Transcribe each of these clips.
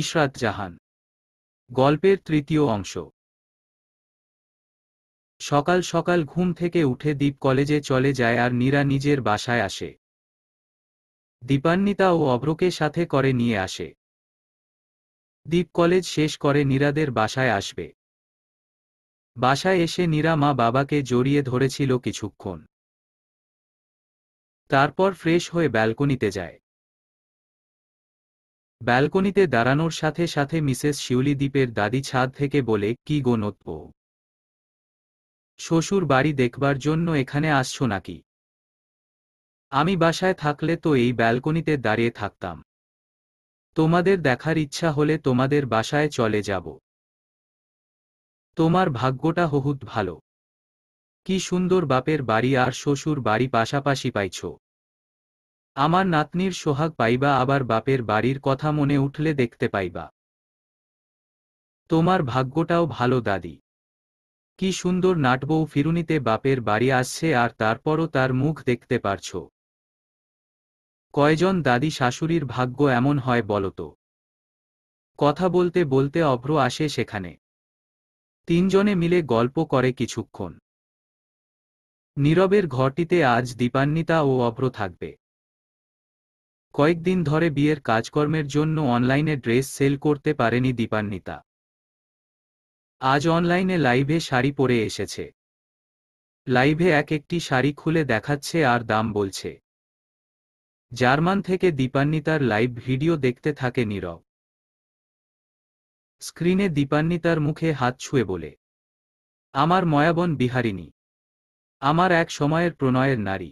ইশরাত জাহান গল্পের তৃতীয় অংশ সকাল সকাল ঘুম থেকে উঠে দ্বীপ কলেজে চলে যায় আর নীরা নিজের বাসায় আসে দীপান্বিতা ও অব্রকে সাথে করে নিয়ে আসে দ্বীপ কলেজ শেষ করে নীরাদের বাসায় আসবে বাসায় এসে নীরা মা বাবাকে জড়িয়ে ধরেছিল কিছুক্ষণ তারপর ফ্রেশ হয়ে ব্যালকনিতে যায় ব্যালকনিতে দাঁড়ানোর সাথে সাথে মিসেস শিউলি দ্বীপের দাদি ছাদ থেকে বলে কি গোনত্ব শ্বশুর বাড়ি দেখবার জন্য এখানে আসছ নাকি আমি বাসায় থাকলে তো এই ব্যালকনিতে দাঁড়িয়ে থাকতাম তোমাদের দেখার ইচ্ছা হলে তোমাদের বাসায় চলে যাব তোমার ভাগ্যটা হহুত ভালো কি সুন্দর বাপের বাড়ি আর শ্বশুর বাড়ি পাশাপাশি পাইছো আমার নাতনির সোহাগ পাইবা আবার বাপের বাড়ির কথা মনে উঠলে দেখতে পাইবা তোমার ভাগ্যটাও ভালো দাদি কি সুন্দর নাটবউ ফিরুনিতে বাপের বাড়ি আসছে আর তারপরও তার মুখ দেখতে পারছ কয়জন দাদি শাশুড়ির ভাগ্য এমন হয় বলতো কথা বলতে বলতে অভ্র আসে সেখানে তিনজনে মিলে গল্প করে কিছুক্ষণ নীরবের ঘরটিতে আজ দীপান্বিতা ও অভ্র থাকবে কয়েকদিন ধরে বিয়ের কাজকর্মের জন্য অনলাইনে ড্রেস সেল করতে পারেনি দীপান্বিতা আজ অনলাইনে লাইভে শাড়ি পরে এসেছে লাইভে এক একটি শাড়ি খুলে দেখাচ্ছে আর দাম বলছে জার্মান থেকে দীপান্বিতার লাইভ ভিডিও দেখতে থাকে নীরব স্ক্রিনে দীপান্বিতার মুখে হাত ছুঁয়ে বলে আমার ময়াবন বিহারিনী আমার এক সময়ের প্রণয়ের নারী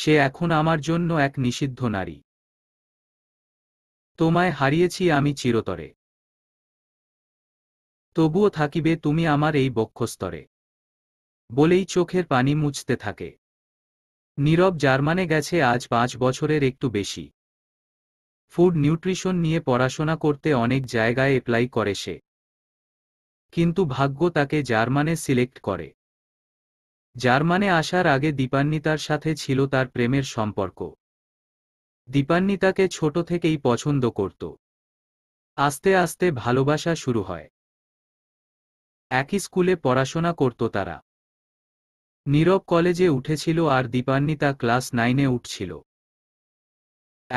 সে এখন আমার জন্য এক নিষিদ্ধ নারী তোমায় হারিয়েছি আমি চিরতরে তবুও থাকিবে তুমি আমার এই বক্ষস্তরে বলেই চোখের পানি মুছতে থাকে নীরব জার্মানে গেছে আজ পাঁচ বছরের একটু বেশি ফুড নিউট্রিশন নিয়ে পড়াশোনা করতে অনেক জায়গায় এপ্লাই করে সে কিন্তু ভাগ্য তাকে জার্মানে সিলেক্ট করে জার্মানে আসার আগে দীপান্বিতার সাথে ছিল তার প্রেমের সম্পর্ক দীপান্বিতাকে ছোট থেকেই পছন্দ করত আস্তে আস্তে ভালোবাসা শুরু হয় একই স্কুলে পড়াশোনা করত তারা নীরব কলেজে উঠেছিল আর দীপান্বিতা ক্লাস নাইনে উঠছিল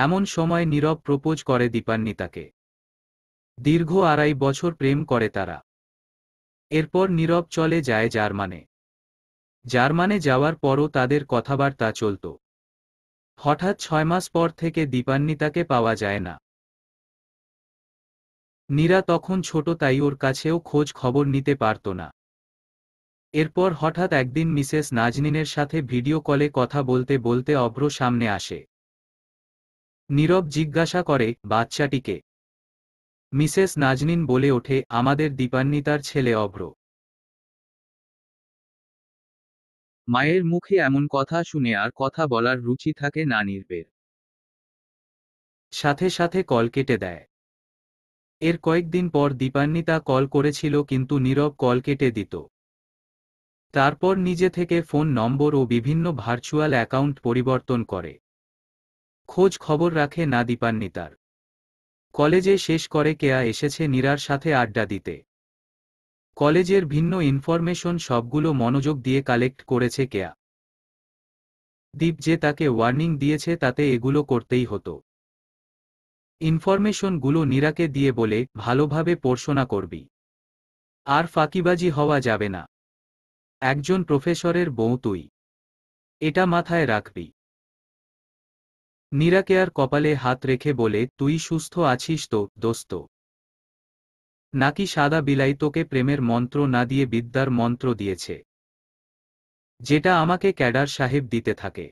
এমন সময় নীরব প্রপোজ করে দীপান্বিতাকে দীর্ঘ আড়াই বছর প্রেম করে তারা এরপর নীরব চলে যায় জার্মানে জার্মানে যাওয়ার পরও তাদের কথাবার্তা চলত হঠাৎ ছয় মাস পর থেকে দীপান্বিতাকে পাওয়া যায় না নীরা তখন ছোট তাই ওর কাছেও খোঁজ খবর নিতে পারত না এরপর হঠাৎ একদিন মিসেস নাজনিনের সাথে ভিডিও কলে কথা বলতে বলতে অভ্র সামনে আসে নীরব জিজ্ঞাসা করে বাচ্চাটিকে মিসেস নাজনিন বলে ওঠে আমাদের দীপান্বিতার ছেলে অভ্র মায়ের মুখে এমন কথা শুনে আর কথা বলার রুচি থাকে না নির্বের সাথে সাথে কল কেটে দেয় এর কয়েকদিন পর দীপান্বিতা কল করেছিল কিন্তু নীরব কল কেটে দিত তারপর নিজে থেকে ফোন নম্বর ও বিভিন্ন ভার্চুয়াল অ্যাকাউন্ট পরিবর্তন করে খোঁজ খবর রাখে না দীপান্বিতার কলেজে শেষ করে কেয়া এসেছে নীরার সাথে আড্ডা দিতে কলেজের ভিন্ন ইনফরমেশন সবগুলো মনোযোগ দিয়ে কালেক্ট করেছে কেয়া দীপ যে তাকে ওয়ার্নিং দিয়েছে তাতে এগুলো করতেই হতো ইনফরমেশনগুলো নীরাকে দিয়ে বলে ভালোভাবে পড়শোনা করবি আর ফাঁকিবাজি হওয়া যাবে না একজন প্রফেসরের বউ তুই এটা মাথায় রাখবি নীরাকে আর কপালে হাত রেখে বলে তুই সুস্থ আছিস তো দোস্ত নাকি সাদা বিলাই তোকে প্রেমের মন্ত্র না দিয়ে বিদ্যার মন্ত্র দিয়েছে যেটা আমাকে ক্যাডার সাহেব দিতে থাকে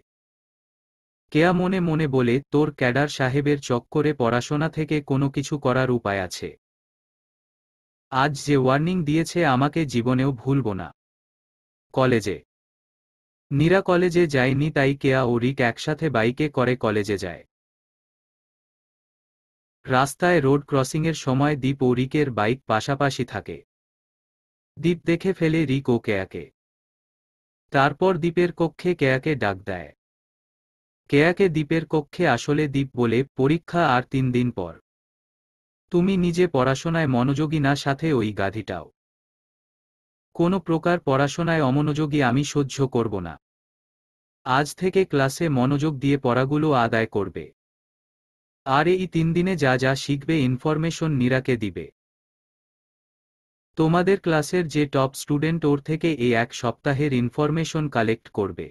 কেয়া মনে মনে বলে তোর ক্যাডার সাহেবের চক্করে পড়াশোনা থেকে কোনো কিছু করার উপায় আছে আজ যে ওয়ার্নিং দিয়েছে আমাকে জীবনেও ভুলব না কলেজে নীরা কলেজে যায়নি তাই কেয়া ও রিক একসাথে বাইকে করে কলেজে যায় রাস্তায় রোড ক্রসিংয়ের সময় দ্বীপ ও রিকের বাইক পাশাপাশি থাকে দ্বীপ দেখে ফেলে রিক ও কেয়াকে তারপর দ্বীপের কক্ষে কেয়াকে ডাক দেয় কেয়াকে দ্বীপের কক্ষে আসলে দ্বীপ বলে পরীক্ষা আর তিন দিন পর তুমি নিজে পড়াশোনায় মনোযোগী না সাথে ওই গাধিটাও কোনো প্রকার পড়াশোনায় অমনোযোগী আমি সহ্য করব না আজ থেকে ক্লাসে মনোযোগ দিয়ে পড়াগুলো আদায় করবে আর এই তিন দিনে যা যা শিখবে ইনফরমেশন নীরাকে দিবে তোমাদের ক্লাসের যে টপ স্টুডেন্ট ওর থেকে এই এক সপ্তাহের ইনফরমেশন কালেক্ট করবে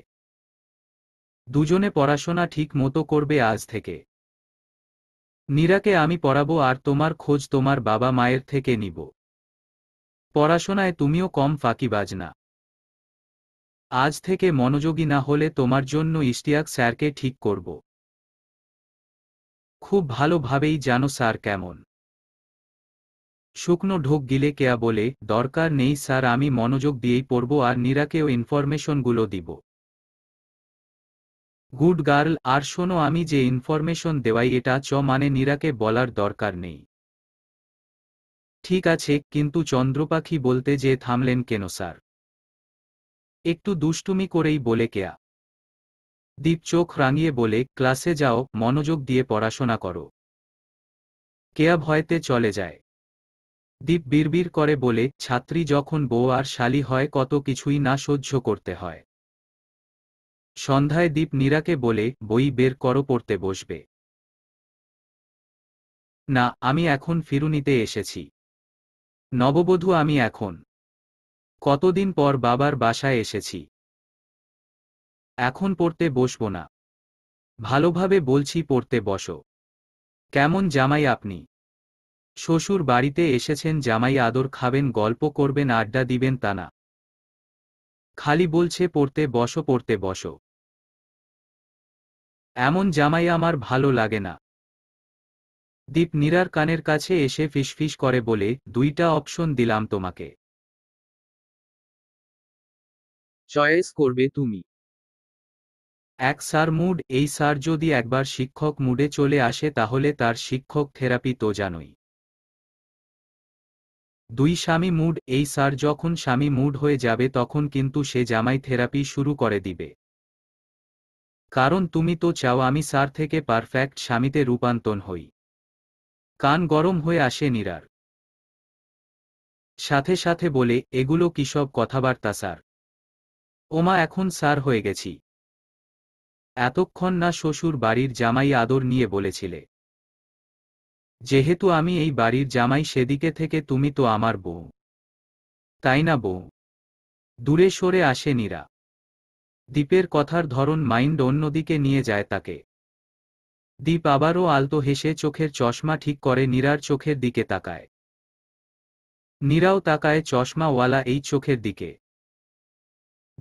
দুজনে পড়াশোনা ঠিক মতো করবে আজ থেকে নীরাকে আমি পড়াবো আর তোমার খোঁজ তোমার বাবা মায়ের থেকে নিব পড়াশোনায় তুমিও কম ফাঁকিবাজ না আজ থেকে মনোযোগী না হলে তোমার জন্য ইশতিয়াক স্যারকে ঠিক করব খুব ভালোভাবেই জানো স্যার কেমন শুকনো ঢোক গিলে কেয়া বলে দরকার নেই স্যার আমি মনোযোগ দিয়েই পড়ব আর নিরাকেও ইনফরমেশনগুলো দিব গুড গার্ল আর শোনো আমি যে ইনফরমেশন দেওয়াই এটা চ মানে নীরাকে বলার দরকার নেই ঠিক আছে কিন্তু চন্দ্রপাখি বলতে যে থামলেন কেন স্যার একটু দুষ্টুমি করেই বলে কেয়া দীপ চোখ রাঙিয়ে বলে ক্লাসে যাও মনোযোগ দিয়ে পড়াশোনা করো কেয়া ভয়তে চলে যায় দীপ বিড়বির করে বলে ছাত্রী যখন বউ আর শালি হয় কত কিছুই না সহ্য করতে হয় সন্ধ্যায় দীপ নীরাকে বলে বই বের করো পড়তে বসবে না আমি এখন ফিরুনিতে এসেছি নববধূ আমি এখন কতদিন পর বাবার বাসায় এসেছি এখন পড়তে বসব না ভালোভাবে বলছি পড়তে বসো কেমন জামাই আপনি শ্বশুর বাড়িতে এসেছেন জামাই আদর খাবেন গল্প করবেন আড্ডা দিবেন তা না খালি বলছে পড়তে বসো পড়তে বসো এমন জামাই আমার ভালো লাগে না দীপ নীরার কানের কাছে এসে ফিসফিস করে বলে দুইটা অপশন দিলাম তোমাকে চয়েস করবে তুমি এক সার মুড এই সার যদি একবার শিক্ষক মুডে চলে আসে তাহলে তার শিক্ষক থেরাপি তো জানোই দুই স্বামী মুড এই সার যখন স্বামী মুড হয়ে যাবে তখন কিন্তু সে জামাই থেরাপি শুরু করে দিবে কারণ তুমি তো চাও আমি সার থেকে পারফেক্ট স্বামীতে রূপান্তন হই কান গরম হয়ে আসে নিরার সাথে সাথে বলে এগুলো কিসব কথাবার্তা স্যার ওমা এখন সার হয়ে গেছি এতক্ষণ না শ্বশুর বাড়ির জামাই আদর নিয়ে বলেছিলে যেহেতু আমি এই বাড়ির জামাই সেদিকে থেকে তুমি তো আমার বউ তাই না বউ দূরে সরে আসে নীরা দ্বীপের কথার ধরন মাইন্ড অন্যদিকে নিয়ে যায় তাকে দ্বীপ আবারও আলতো হেসে চোখের চশমা ঠিক করে নীরার চোখের দিকে তাকায় নীরাও তাকায় চশমাওয়ালা এই চোখের দিকে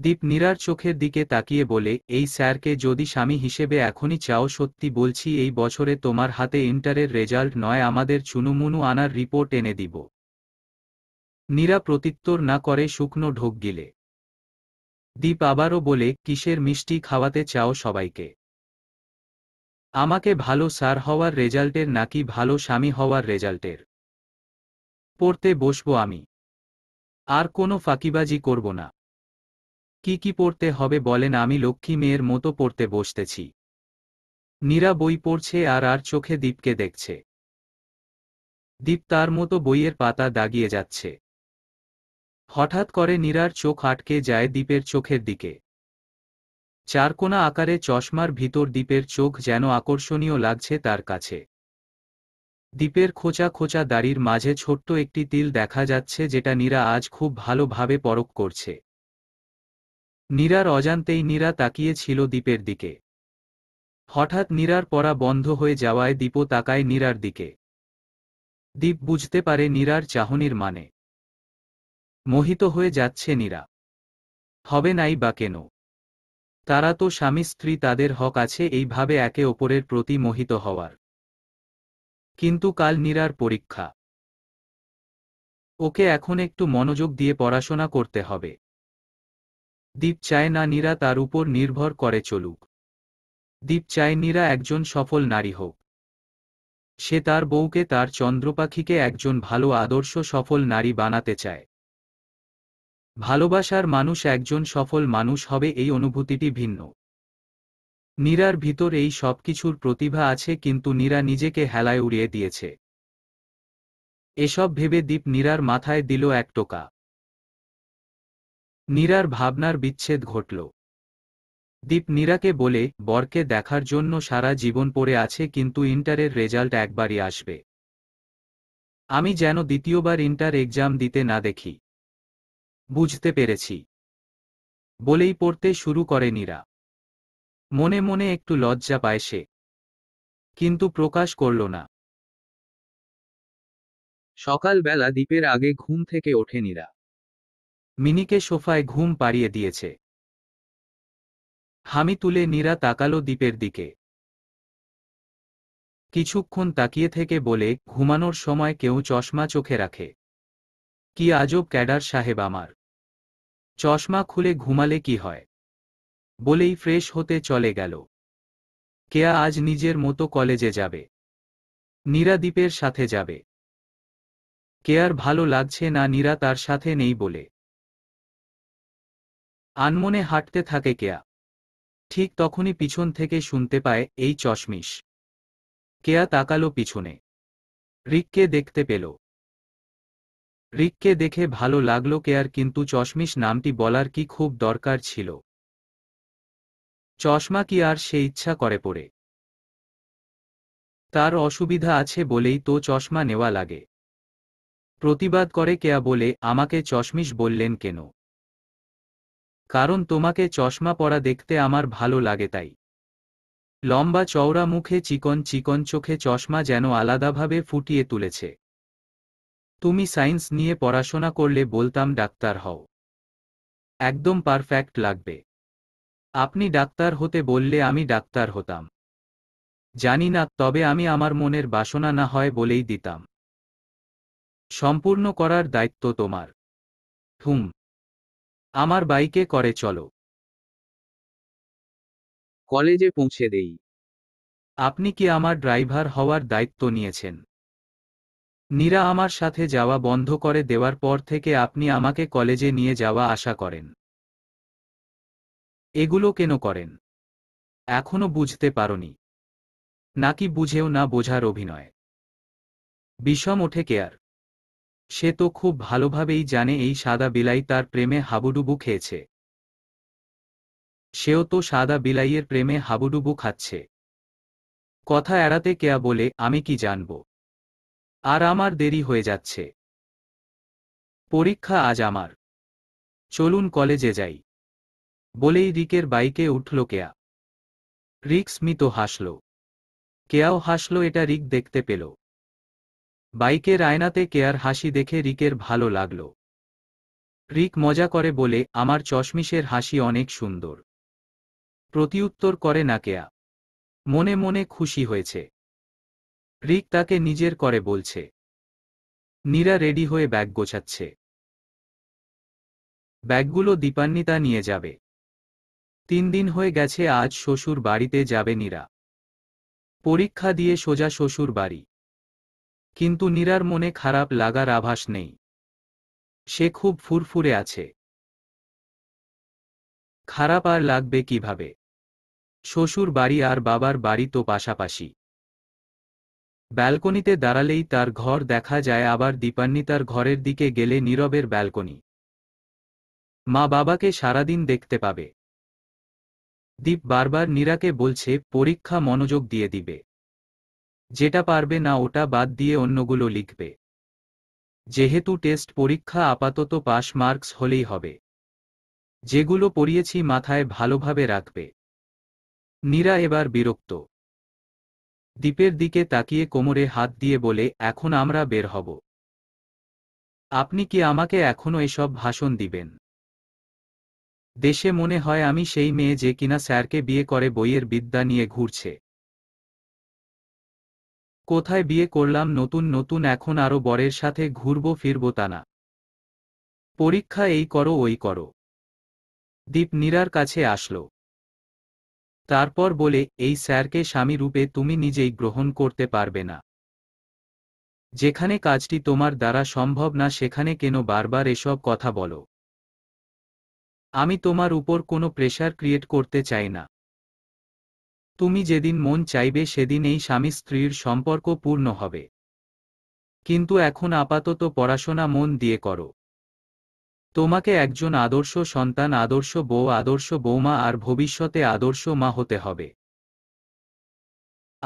দীপ নীরার চোখের দিকে তাকিয়ে বলে এই স্যারকে যদি স্বামী হিসেবে এখনই চাও সত্যি বলছি এই বছরে তোমার হাতে ইন্টারের রেজাল্ট নয় আমাদের চুনুমুনু আনার রিপোর্ট এনে দিব নীরা প্রত্যুত্তর না করে শুকনো ঢোক গিলে দীপ আবারও বলে কিসের মিষ্টি খাওয়াতে চাও সবাইকে আমাকে ভালো স্যার হওয়ার রেজাল্টের নাকি ভালো স্বামী হওয়ার রেজাল্টের পড়তে বসবো আমি আর কোনো ফাঁকিবাজি করব না কি কি পড়তে হবে বলেন আমি লক্ষ্মী মেয়ের মতো পড়তে বসতেছি নীরা বই পড়ছে আর আর চোখে দীপকে দেখছে দীপ তার মতো বইয়ের পাতা দাগিয়ে যাচ্ছে হঠাৎ করে নীরার চোখ আটকে যায় দীপের চোখের দিকে চারকোনা আকারে চশমার ভিতর দ্বীপের চোখ যেন আকর্ষণীয় লাগছে তার কাছে দীপের খোঁচা খোঁচা দাড়ির মাঝে ছোট্ট একটি তিল দেখা যাচ্ছে যেটা নীরা আজ খুব ভালোভাবে পরক করছে নীরার অজান্তেই নীরা তাকিয়েছিল দ্বীপের দিকে হঠাৎ নীরার পড়া বন্ধ হয়ে যাওয়ায় দীপও তাকায় নীরার দিকে দীপ বুঝতে পারে নীরার চাহনির মানে মোহিত হয়ে যাচ্ছে নীরা হবে নাই বা কেন তারা তো স্বামী স্ত্রী তাদের হক আছে এইভাবে একে অপরের প্রতি মোহিত হওয়ার কিন্তু কাল নীরার পরীক্ষা ওকে এখন একটু মনোযোগ দিয়ে পড়াশোনা করতে হবে দীপ চায় না নীরা তার উপর নির্ভর করে চলুক দীপ চায় নীরা একজন সফল নারী হোক সে তার বউকে তার চন্দ্রপাখিকে একজন ভালো আদর্শ সফল নারী বানাতে চায় ভালোবাসার মানুষ একজন সফল মানুষ হবে এই অনুভূতিটি ভিন্ন নীরার ভিতর এই সবকিছুর প্রতিভা আছে কিন্তু নীরা নিজেকে হেলায় উড়িয়ে দিয়েছে এসব ভেবে দীপ নীরার মাথায় দিল এক টোকা নীরার ভাবনার বিচ্ছেদ ঘটল দীপ নীরাকে বলে বরকে দেখার জন্য সারা জীবন পড়ে আছে কিন্তু ইন্টারের রেজাল্ট একবারই আসবে আমি যেন দ্বিতীয়বার ইন্টার এক্সাম দিতে না দেখি বুঝতে পেরেছি বলেই পড়তে শুরু করে নীরা মনে মনে একটু লজ্জা পায় সে কিন্তু প্রকাশ করল না সকালবেলা দ্বীপের আগে ঘুম থেকে ওঠে নীরা মিনিকে সোফায় ঘুম পাড়িয়ে দিয়েছে হামি তুলে নীরা তাকালো দ্বীপের দিকে কিছুক্ষণ তাকিয়ে থেকে বলে ঘুমানোর সময় কেউ চশমা চোখে রাখে কি আজব ক্যাডার সাহেব আমার চশমা খুলে ঘুমালে কি হয় বলেই ফ্রেশ হতে চলে গেল কেয়া আজ নিজের মতো কলেজে যাবে নীরাদ্বীপের সাথে যাবে কেয়ার ভালো লাগছে না নীরা তার সাথে নেই বলে আনমনে হাঁটতে থাকে কেয়া ঠিক তখনই পিছন থেকে শুনতে পায় এই চশমিশ কেয়া তাকালো পিছনে রিককে দেখতে পেল রিককে দেখে ভালো লাগলো কেয়ার কিন্তু চশমিশ নামটি বলার কি খুব দরকার ছিল চশমা কি আর সে ইচ্ছা করে পড়ে তার অসুবিধা আছে বলেই তো চশমা নেওয়া লাগে প্রতিবাদ করে কেয়া বলে আমাকে চশমিশ বললেন কেন কারণ তোমাকে চশমা পরা দেখতে আমার ভালো লাগে তাই লম্বা চওড়া মুখে চিকন চিকন চোখে চশমা যেন আলাদাভাবে ফুটিয়ে তুলেছে তুমি সায়েন্স নিয়ে পড়াশোনা করলে বলতাম ডাক্তার হও একদম পারফেক্ট লাগবে আপনি ডাক্তার হতে বললে আমি ডাক্তার হতাম জানি না তবে আমি আমার মনের বাসনা না হয় বলেই দিতাম সম্পূর্ণ করার দায়িত্ব তোমার হুম আমার বাইকে করে চলো কলেজে পৌঁছে দেই আপনি কি আমার ড্রাইভার হওয়ার দায়িত্ব নিয়েছেন নীরা আমার সাথে যাওয়া বন্ধ করে দেওয়ার পর থেকে আপনি আমাকে কলেজে নিয়ে যাওয়া আশা করেন এগুলো কেন করেন এখনো বুঝতে পারনি নাকি বুঝেও না বোঝার অভিনয় বিষম ওঠে কেয়ার সে তো খুব ভালোভাবেই জানে এই সাদা বিলাই তার প্রেমে হাবুডুবু খেয়েছে সেও তো সাদা বিলাইয়ের প্রেমে হাবুডুবু খাচ্ছে কথা এড়াতে কেয়া বলে আমি কি জানব আর আমার দেরি হয়ে যাচ্ছে পরীক্ষা আজ আমার চলুন কলেজে যাই বলেই রিকের বাইকে উঠল কেয়া রিক স্মিত হাসল কেয়াও হাসল এটা রিক দেখতে পেল বাইকের আয়নাতে কেয়ার হাসি দেখে রিকের ভালো লাগল রিক মজা করে বলে আমার চশমিশের হাসি অনেক সুন্দর প্রতিউত্তর করে না কেয়া মনে মনে খুশি হয়েছে রিক তাকে নিজের করে বলছে নীরা রেডি হয়ে ব্যাগ গোছাচ্ছে ব্যাগগুলো দীপান্বিতা নিয়ে যাবে তিন দিন হয়ে গেছে আজ শ্বশুর বাড়িতে যাবে নীরা পরীক্ষা দিয়ে সোজা শ্বশুর বাড়ি কিন্তু নীরার মনে খারাপ লাগার আভাস নেই সে খুব ফুরফুরে আছে খারাপ আর লাগবে কিভাবে শ্বশুর বাড়ি আর বাবার বাড়ি তো পাশাপাশি ব্যালকনিতে দাঁড়ালেই তার ঘর দেখা যায় আবার দীপান্নি তার ঘরের দিকে গেলে নীরবের ব্যালকনি মা বাবাকে সারাদিন দেখতে পাবে দীপ বারবার নীরাকে বলছে পরীক্ষা মনোযোগ দিয়ে দিবে যেটা পারবে না ওটা বাদ দিয়ে অন্যগুলো লিখবে যেহেতু টেস্ট পরীক্ষা আপাতত পাস মার্কস হলেই হবে যেগুলো পড়িয়েছি মাথায় ভালোভাবে রাখবে নীরা এবার বিরক্ত দ্বীপের দিকে তাকিয়ে কোমরে হাত দিয়ে বলে এখন আমরা বের হব আপনি কি আমাকে এখনো এসব ভাষণ দিবেন দেশে মনে হয় আমি সেই মেয়ে যে কিনা স্যারকে বিয়ে করে বইয়ের বিদ্যা নিয়ে ঘুরছে কোথায় বিয়ে করলাম নতুন নতুন এখন আরো বরের সাথে ঘুরব ফিরব তা না পরীক্ষা এই করো ওই করো দীপ নীরার কাছে আসল তারপর বলে এই স্যারকে স্বামী রূপে তুমি নিজেই গ্রহণ করতে পারবে না যেখানে কাজটি তোমার দ্বারা সম্ভব না সেখানে কেন বারবার এসব কথা বলো আমি তোমার উপর কোনো প্রেশার ক্রিয়েট করতে চাই না তুমি যেদিন মন চাইবে সেদিন এই স্বামী স্ত্রীর সম্পর্ক পূর্ণ হবে কিন্তু এখন আপাতত পড়াশোনা মন দিয়ে করো তোমাকে একজন আদর্শ সন্তান আদর্শ বউ আদর্শ বৌমা আর ভবিষ্যতে আদর্শ মা হতে হবে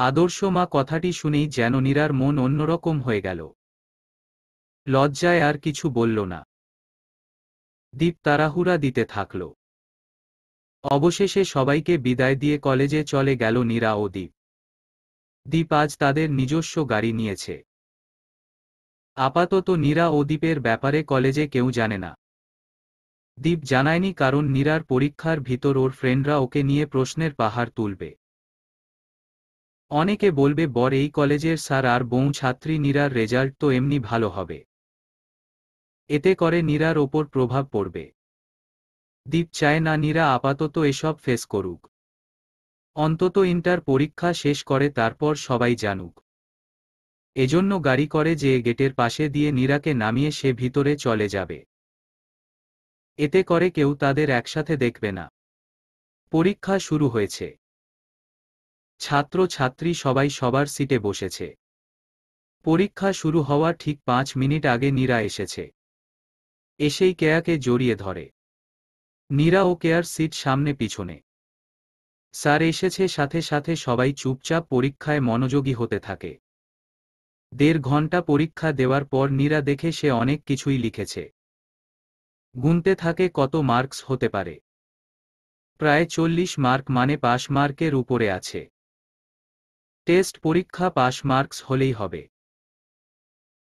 আদর্শ মা কথাটি শুনেই যেন নীরার মন অন্যরকম হয়ে গেল লজ্জায় আর কিছু বলল না দীপ তারাহুরা দিতে থাকলো অবশেষে সবাইকে বিদায় দিয়ে কলেজে চলে গেল নীরা ও দ্বীপ দ্বীপ আজ তাদের নিজস্ব গাড়ি নিয়েছে আপাতত নীরা ও দ্বীপের ব্যাপারে কলেজে কেউ জানে না দ্বীপ জানায়নি কারণ নীরার পরীক্ষার ভিতর ওর ফ্রেন্ডরা ওকে নিয়ে প্রশ্নের পাহাড় তুলবে অনেকে বলবে বর এই কলেজের স্যার আর বউ ছাত্রী নীরার রেজাল্ট তো এমনি ভালো হবে এতে করে নীরার ওপর প্রভাব পড়বে দ্বীপ চায় না নিরা আপাতত এসব ফেস করুক অন্তত ইন্টার পরীক্ষা শেষ করে তারপর সবাই জানুক এজন্য গাড়ি করে যে গেটের পাশে দিয়ে নীরাকে নামিয়ে সে ভিতরে চলে যাবে এতে করে কেউ তাদের একসাথে দেখবে না পরীক্ষা শুরু হয়েছে ছাত্র ছাত্রী সবাই সবার সিটে বসেছে পরীক্ষা শুরু হওয়ার ঠিক পাঁচ মিনিট আগে নীরা এসেছে এসেই কেয়াকে জড়িয়ে ধরে নীরা ও কেয়ার সিট সামনে পিছনে স্যার এসেছে সাথে সাথে সবাই চুপচাপ পরীক্ষায় মনোযোগী হতে থাকে দেড় ঘন্টা পরীক্ষা দেওয়ার পর নীরা দেখে সে অনেক কিছুই লিখেছে গুনতে থাকে কত মার্কস হতে পারে প্রায় চল্লিশ মার্ক মানে পাশ মার্কের উপরে আছে টেস্ট পরীক্ষা পাশ মার্কস হলেই হবে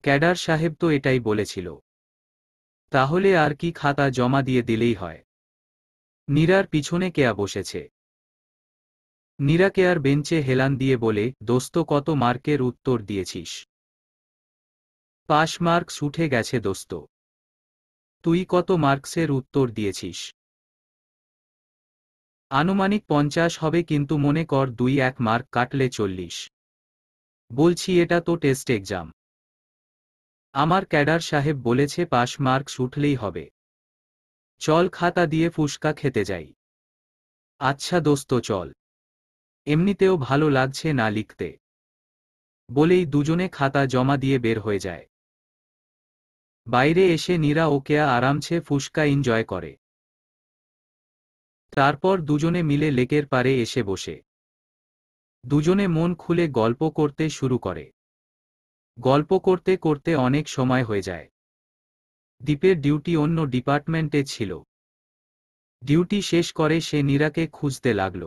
ক্যাডার সাহেব তো এটাই বলেছিল তাহলে আর কি খাতা জমা দিয়ে দিলেই হয় নীরার পিছনে কেয়া বসেছে নীরা কেয়ার বেঞ্চে হেলান দিয়ে বলে দোস্ত কত মার্কের উত্তর দিয়েছিস পাশ মার্কস উঠে গেছে দোস্ত তুই কত মার্কসের উত্তর দিয়েছিস আনুমানিক পঞ্চাশ হবে কিন্তু মনে কর দুই এক মার্ক কাটলে চল্লিশ বলছি এটা তো টেস্ট এক্সাম আমার ক্যাডার সাহেব বলেছে পাশ মার্কস উঠলেই হবে চল খাতা দিয়ে ফুসকা খেতে যাই আচ্ছা দোস্ত চল এমনিতেও ভালো লাগছে না লিখতে বলেই দুজনে খাতা জমা দিয়ে বের হয়ে যায় বাইরে এসে নীরা ওকেয়া আরামছে ফুসকা এনজয় করে তারপর দুজনে মিলে লেকের পারে এসে বসে দুজনে মন খুলে গল্প করতে শুরু করে গল্প করতে করতে অনেক সময় হয়ে যায় দ্বীপের ডিউটি অন্য ডিপার্টমেন্টে ছিল ডিউটি শেষ করে সে নীরাকে খুঁজতে লাগল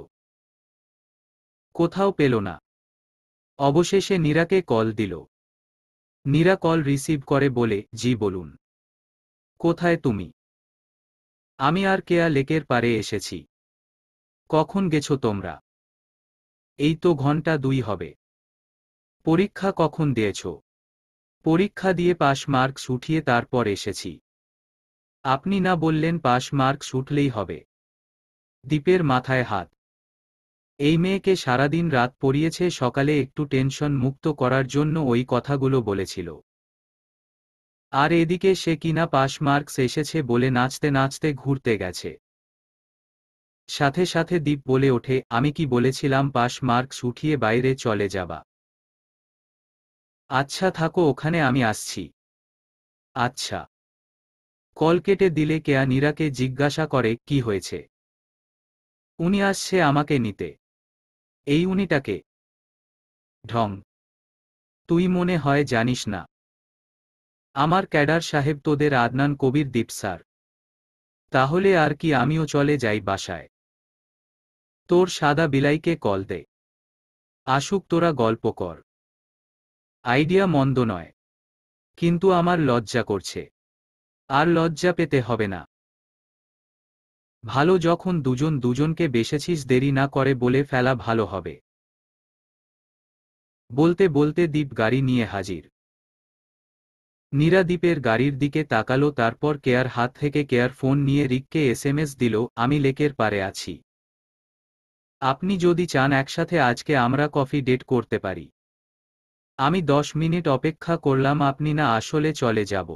কোথাও পেল না অবশেষে নীরাকে কল দিল নীরা কল রিসিভ করে বলে জি বলুন কোথায় তুমি আমি আর কেয়া লেকের পারে এসেছি কখন গেছো তোমরা এই তো ঘন্টা দুই হবে পরীক্ষা কখন দিয়েছো পরীক্ষা দিয়ে পাশ মার্কস উঠিয়ে তারপর এসেছি আপনি না বললেন পাশ মার্কস উঠলেই হবে দ্বীপের মাথায় হাত এই মেয়েকে সারাদিন রাত পড়িয়েছে সকালে একটু টেনশন মুক্ত করার জন্য ওই কথাগুলো বলেছিল আর এদিকে সে কিনা পাশ মার্কস এসেছে বলে নাচতে নাচতে ঘুরতে গেছে সাথে সাথে দ্বীপ বলে ওঠে আমি কি বলেছিলাম পাশ মার্কস উঠিয়ে বাইরে চলে যাবা আচ্ছা থাকো ওখানে আমি আসছি আচ্ছা কল কেটে দিলে কেয়া নীরাকে জিজ্ঞাসা করে কি হয়েছে উনি আসছে আমাকে নিতে এই উনিটাকে ঢং তুই মনে হয় জানিস না আমার ক্যাডার সাহেব তোদের আদনান কবির দ্বীপ স্যার তাহলে আর কি আমিও চলে যাই বাসায় তোর সাদা বিলাইকে কল দে আসুক তোরা গল্প কর আইডিয়া মন্দ নয় কিন্তু আমার লজ্জা করছে আর লজ্জা পেতে হবে না ভালো যখন দুজন দুজনকে বেসেছিস দেরি না করে বলে ফেলা ভালো হবে বলতে বলতে দ্বীপ গাড়ি নিয়ে হাজির নিরাদীপের গাড়ির দিকে তাকালো তারপর কেয়ার হাত থেকে কেয়ার ফোন নিয়ে রিককে এসএমএস দিল আমি লেকের পারে আছি আপনি যদি চান একসাথে আজকে আমরা কফি ডেট করতে পারি আমি দশ মিনিট অপেক্ষা করলাম আপনি না আসলে চলে যাব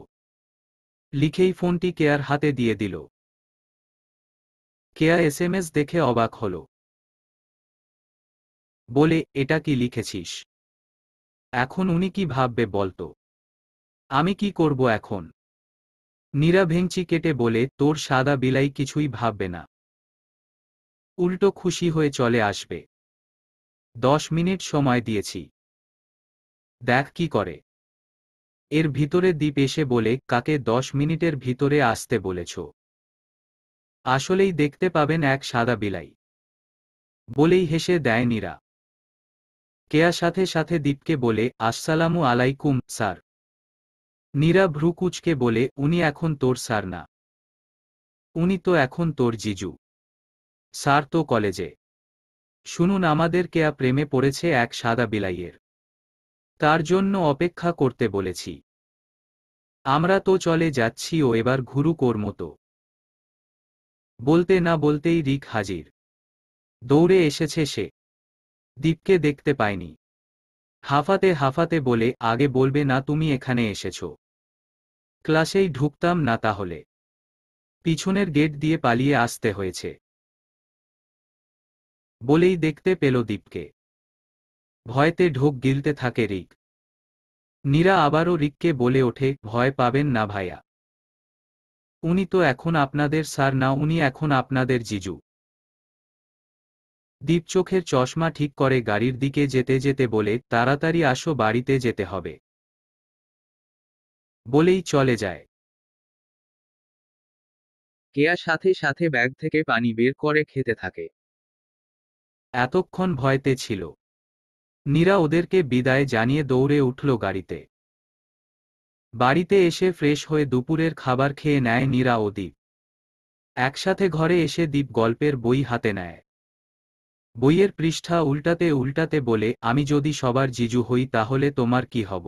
লিখেই ফোনটি কেয়ার হাতে দিয়ে দিল কেয়া এসএমএস দেখে অবাক হল বলে এটা কি লিখেছিস এখন উনি কি ভাববে বলতো আমি কি করব এখন নীরা ভেংচি কেটে বলে তোর সাদা বিলাই কিছুই ভাববে না উল্টো খুশি হয়ে চলে আসবে দশ মিনিট সময় দিয়েছি দেখ কি করে এর ভিতরে দ্বীপ এসে বলে কাকে দশ মিনিটের ভিতরে আসতে বলেছ আসলেই দেখতে পাবেন এক সাদা বিলাই বলেই হেসে দেয় নীরা কেয়া সাথে সাথে দ্বীপকে বলে আসসালামু আলাইকুম স্যার নীরা ভ্রুকুচকে বলে উনি এখন তোর স্যার না উনি তো এখন তোর জিজু স্যার তো কলেজে শুনুন আমাদের কেয়া প্রেমে পড়েছে এক সাদা বিলাইয়ের তার জন্য অপেক্ষা করতে বলেছি আমরা তো চলে যাচ্ছি ও এবার ঘুরু কোর মতো বলতে না বলতেই রিক হাজির দৌড়ে এসেছে সে দীপকে দেখতে পায়নি হাফাতে হাফাতে বলে আগে বলবে না তুমি এখানে এসেছ ক্লাসেই ঢুকতাম না তাহলে পিছনের গেট দিয়ে পালিয়ে আসতে হয়েছে বলেই দেখতে পেল দীপকে ভয়তে ঢোক গিলতে থাকে রিক নীরা আবারও রিককে বলে ওঠে ভয় পাবেন না ভাইয়া উনি তো এখন আপনাদের স্যার না উনি এখন আপনাদের জিজু দীপচোখের চশমা ঠিক করে গাড়ির দিকে যেতে যেতে বলে তাড়াতাড়ি আসো বাড়িতে যেতে হবে বলেই চলে যায় কেয়া সাথে সাথে ব্যাগ থেকে পানি বের করে খেতে থাকে এতক্ষণ ভয়তে ছিল নীরা ওদেরকে বিদায় জানিয়ে দৌড়ে উঠল গাড়িতে বাড়িতে এসে ফ্রেশ হয়ে দুপুরের খাবার খেয়ে নেয় নীরা ও দ্বীপ একসাথে ঘরে এসে দ্বীপ গল্পের বই হাতে নেয় বইয়ের পৃষ্ঠা উল্টাতে উল্টাতে বলে আমি যদি সবার জিজু হই তাহলে তোমার কি হব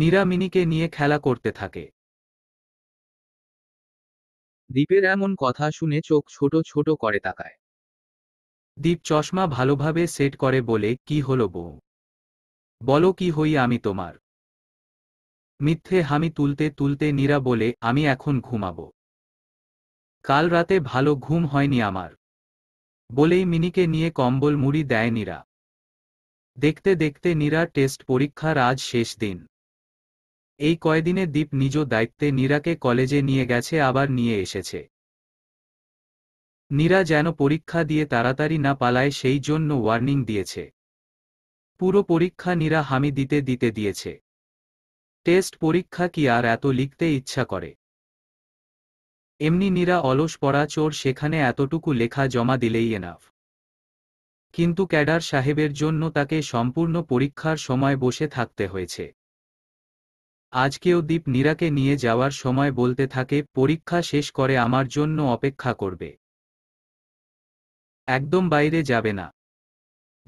নিরামিনীকে নিয়ে খেলা করতে থাকে দ্বীপের এমন কথা শুনে চোখ ছোট ছোট করে তাকায় দীপ চশমা ভালোভাবে সেট করে বলে কি হল বউ বলো কি হই আমি তোমার মিথ্যে হামি তুলতে তুলতে নীরা বলে আমি এখন ঘুমাবো কাল রাতে ভালো ঘুম হয়নি আমার বলেই মিনিকে নিয়ে কম্বল মুড়ি দেয় নীরা দেখতে দেখতে নীরা টেস্ট পরীক্ষার আজ শেষ দিন এই কয়দিনে দীপ নিজ দায়িত্বে নীরাকে কলেজে নিয়ে গেছে আবার নিয়ে এসেছে নীরা যেন পরীক্ষা দিয়ে তাড়াতাড়ি না পালায় সেই জন্য ওয়ার্নিং দিয়েছে পুরো পরীক্ষা নীরা হামি দিতে দিতে দিয়েছে টেস্ট পরীক্ষা কি আর এত লিখতে ইচ্ছা করে এমনি নীরা অলস পড়া চোর সেখানে এতটুকু লেখা জমা দিলেই এনাফ কিন্তু ক্যাডার সাহেবের জন্য তাকে সম্পূর্ণ পরীক্ষার সময় বসে থাকতে হয়েছে আজকেও দীপ নীরাকে নিয়ে যাওয়ার সময় বলতে থাকে পরীক্ষা শেষ করে আমার জন্য অপেক্ষা করবে একদম বাইরে যাবে না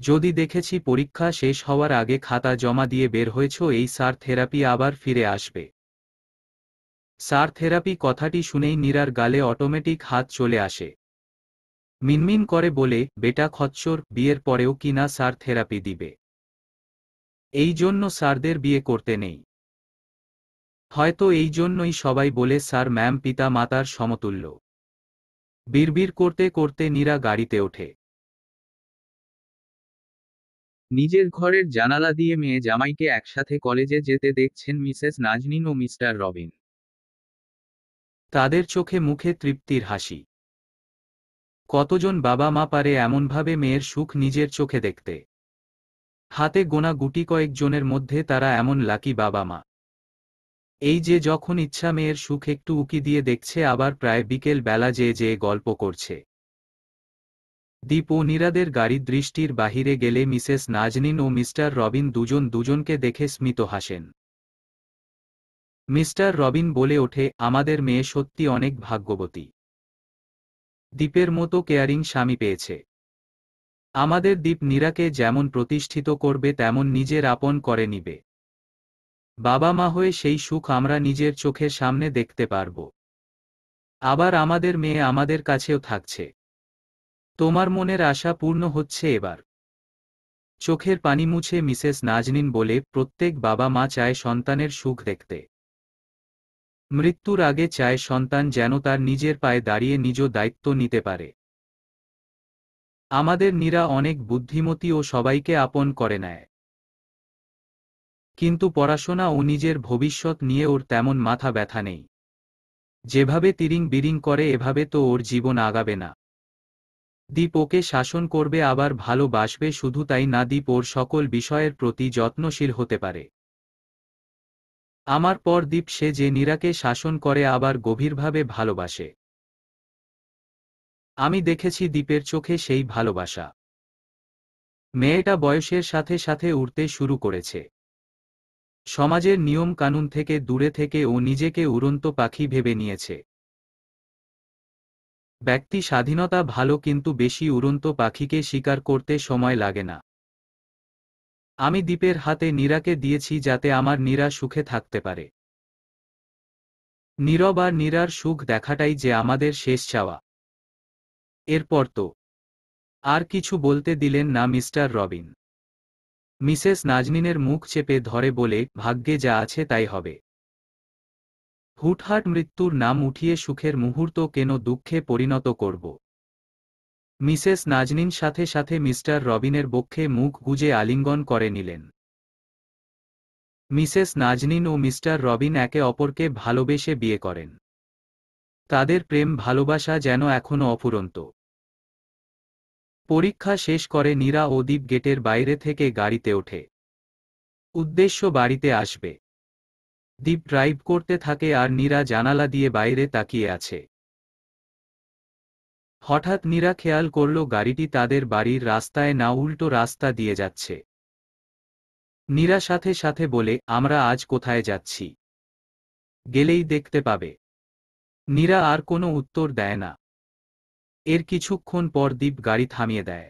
যদি দেখেছি পরীক্ষা শেষ হওয়ার আগে খাতা জমা দিয়ে বের হয়েছ এই সার থেরাপি আবার ফিরে আসবে সার থেরাপি কথাটি শুনেই নীরার গালে অটোমেটিক হাত চলে আসে মিনমিন করে বলে বেটা খচ্চর বিয়ের পরেও কি না সার থেরাপি দিবে এই জন্য স্যারদের বিয়ে করতে নেই হয়তো এই জন্যই সবাই বলে স্যার ম্যাম পিতা মাতার সমতুল্য বিড়বিড় করতে করতে নীরা গাড়িতে ওঠে নিজের ঘরের জানালা দিয়ে মেয়ে জামাইকে একসাথে কলেজে যেতে দেখছেন মিসেস নাজনিন ও মিস্টার রবিন তাদের চোখে মুখে তৃপ্তির হাসি কতজন বাবা মা পারে এমনভাবে মেয়ের সুখ নিজের চোখে দেখতে হাতে গোনা গুটি কয়েকজনের মধ্যে তারা এমন লাকি বাবা মা এই যে যখন ইচ্ছা মেয়ের সুখ একটু উকি দিয়ে দেখছে আবার প্রায় বিকেল বেলা যে যে গল্প করছে দীপ ও নীরাদের গাড়ির দৃষ্টির বাহিরে গেলে মিসেস নাজনিন ও মিস্টার রবিন দুজন দুজনকে দেখে স্মিত হাসেন মিস্টার রবিন বলে ওঠে আমাদের মেয়ে সত্যি অনেক ভাগ্যবতী দ্বীপের মতো কেয়ারিং স্বামী পেয়েছে আমাদের দ্বীপ নীরাকে যেমন প্রতিষ্ঠিত করবে তেমন নিজের আপন করে নিবে বাবা মা হয়ে সেই সুখ আমরা নিজের চোখের সামনে দেখতে পারব আবার আমাদের মেয়ে আমাদের কাছেও থাকছে তোমার মনের আশা পূর্ণ হচ্ছে এবার চোখের পানি মুছে মিসেস নাজনিন বলে প্রত্যেক বাবা মা চায় সন্তানের সুখ দেখতে মৃত্যুর আগে চায় সন্তান যেন তার নিজের পায়ে দাঁড়িয়ে নিজ দায়িত্ব নিতে পারে আমাদের নীরা অনেক বুদ্ধিমতী ও সবাইকে আপন করে নেয় কিন্তু পড়াশোনা ও নিজের ভবিষ্যৎ নিয়ে ওর তেমন মাথা ব্যথা নেই যেভাবে তিরিং বিরিং করে এভাবে তো ওর জীবন আগাবে না দীপ ওকে শাসন করবে আবার ভালোবাসবে শুধু তাই না দ্বীপ ওর সকল বিষয়ের প্রতি যত্নশীল হতে পারে আমার পর দ্বীপ সে যে নীরাকে শাসন করে আবার গভীরভাবে ভালোবাসে আমি দেখেছি দীপের চোখে সেই ভালোবাসা মেয়েটা বয়সের সাথে সাথে উড়তে শুরু করেছে সমাজের নিয়মকানুন থেকে দূরে থেকে ও নিজেকে উড়ন্ত পাখি ভেবে নিয়েছে ব্যক্তি স্বাধীনতা ভালো কিন্তু বেশি উড়ন্ত পাখিকে শিকার করতে সময় লাগে না আমি দ্বীপের হাতে নীরাকে দিয়েছি যাতে আমার নীরা সুখে থাকতে পারে নীরব আর নীরার সুখ দেখাটাই যে আমাদের শেষ চাওয়া এরপর তো আর কিছু বলতে দিলেন না মিস্টার রবিন মিসেস নাজনিনের মুখ চেপে ধরে বলে ভাগ্যে যা আছে তাই হবে হুটহাট মৃত্যুর নাম উঠিয়ে সুখের মুহূর্ত কেন দুঃখে পরিণত করব মিসেস নাজনিন সাথে সাথে মিস্টার রবিনের বক্ষে মুখ গুজে আলিঙ্গন করে নিলেন মিসেস নাজনিন ও মিস্টার রবিন একে অপরকে ভালোবেসে বিয়ে করেন তাদের প্রেম ভালোবাসা যেন এখনও অফুরন্ত পরীক্ষা শেষ করে নীরা ও দ্বীপ গেটের বাইরে থেকে গাড়িতে ওঠে উদ্দেশ্য বাড়িতে আসবে দ্বীপ ড্রাইভ করতে থাকে আর নীরা জানালা দিয়ে বাইরে তাকিয়ে আছে হঠাৎ নীরা খেয়াল করল গাড়িটি তাদের বাড়ির রাস্তায় না উল্টো রাস্তা দিয়ে যাচ্ছে নীরা সাথে সাথে বলে আমরা আজ কোথায় যাচ্ছি গেলেই দেখতে পাবে নীরা আর কোনো উত্তর দেয় না এর কিছুক্ষণ পর দ্বীপ গাড়ি থামিয়ে দেয়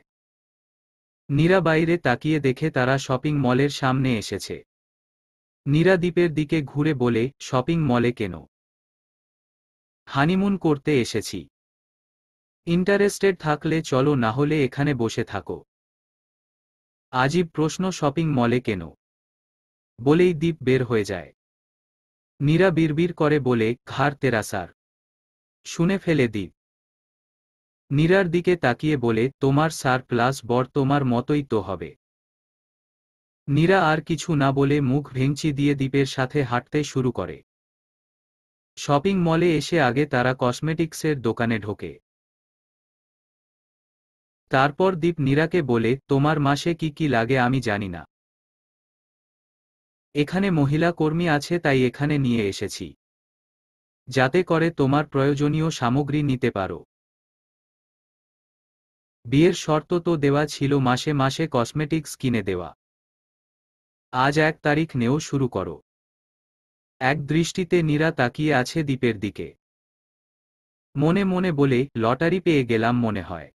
নীরা বাইরে তাকিয়ে দেখে তারা শপিং মলের সামনে এসেছে নীরা দ্বীপের দিকে ঘুরে বলে শপিং মলে কেন হানিমুন করতে এসেছি ইন্টারেস্টেড থাকলে চলো না হলে এখানে বসে থাকো আজীব প্রশ্ন শপিং মলে কেন বলেই দ্বীপ বের হয়ে যায় নীরা বিড়বিড় করে বলে ঘাড় তেরাসার শুনে ফেলে দ্বীপ নীরার দিকে তাকিয়ে বলে তোমার সার প্লাস বর তোমার মতোই তো হবে নীরা আর কিছু না বলে মুখ ভেঙচি দিয়ে দ্বীপের সাথে হাঁটতে শুরু করে শপিং মলে এসে আগে তারা কসমেটিক্সের দোকানে ঢোকে তারপর দীপ নীরাকে বলে তোমার মাসে কি কি লাগে আমি জানি না এখানে মহিলা কর্মী আছে তাই এখানে নিয়ে এসেছি যাতে করে তোমার প্রয়োজনীয় সামগ্রী নিতে পারো বিয়ের শর্ত তো দেওয়া ছিল মাসে মাসে কসমেটিক্স কিনে দেওয়া আজ এক তারিখ নেও শুরু করো এক দৃষ্টিতে নীরা তাকিয়ে আছে দ্বীপের দিকে মনে মনে বলে লটারি পেয়ে গেলাম মনে হয়